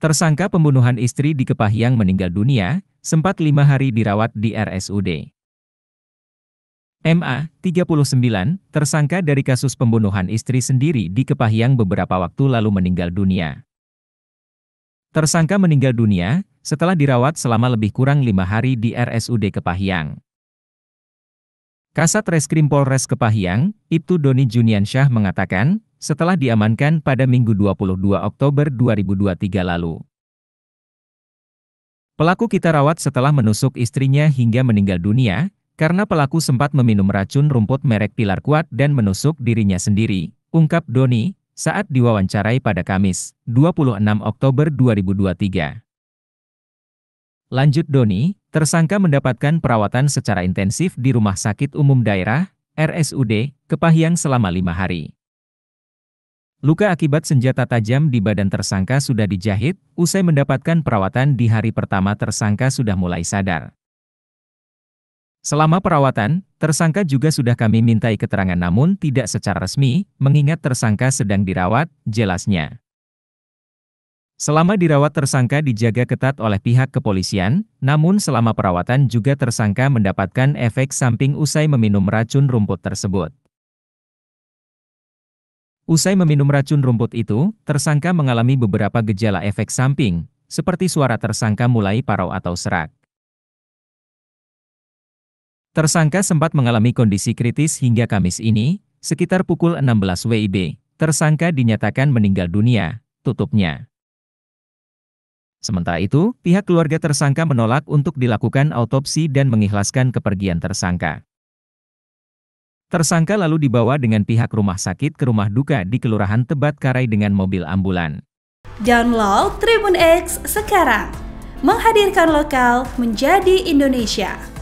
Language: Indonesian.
Tersangka pembunuhan istri di Kepahyang meninggal dunia, sempat lima hari dirawat di RSUD. MA, 39, tersangka dari kasus pembunuhan istri sendiri di Kepahyang beberapa waktu lalu meninggal dunia. Tersangka meninggal dunia setelah dirawat selama lebih kurang lima hari di RSUD Kepahyang. Kasat Reskrim Polres Kepahyang, Ibtu Doni Juniansyah mengatakan, setelah diamankan pada Minggu 22 Oktober 2023 lalu. Pelaku kita rawat setelah menusuk istrinya hingga meninggal dunia, karena pelaku sempat meminum racun rumput merek pilar kuat dan menusuk dirinya sendiri, ungkap Doni, saat diwawancarai pada Kamis, 26 Oktober 2023. Lanjut Doni, tersangka mendapatkan perawatan secara intensif di Rumah Sakit Umum Daerah, RSUD, Kepahyang selama lima hari. Luka akibat senjata tajam di badan tersangka sudah dijahit, usai mendapatkan perawatan di hari pertama tersangka sudah mulai sadar. Selama perawatan, tersangka juga sudah kami mintai keterangan namun tidak secara resmi, mengingat tersangka sedang dirawat, jelasnya. Selama dirawat tersangka dijaga ketat oleh pihak kepolisian, namun selama perawatan juga tersangka mendapatkan efek samping usai meminum racun rumput tersebut. Usai meminum racun rumput itu, tersangka mengalami beberapa gejala efek samping, seperti suara tersangka mulai parau atau serak. Tersangka sempat mengalami kondisi kritis hingga Kamis ini, sekitar pukul 16 WIB. Tersangka dinyatakan meninggal dunia, tutupnya. Sementara itu, pihak keluarga tersangka menolak untuk dilakukan autopsi dan mengikhlaskan kepergian tersangka. Tersangka lalu dibawa dengan pihak rumah sakit ke rumah duka di Kelurahan Tebat Karai dengan mobil ambulan. Download Tribun X sekarang, menghadirkan lokal menjadi Indonesia.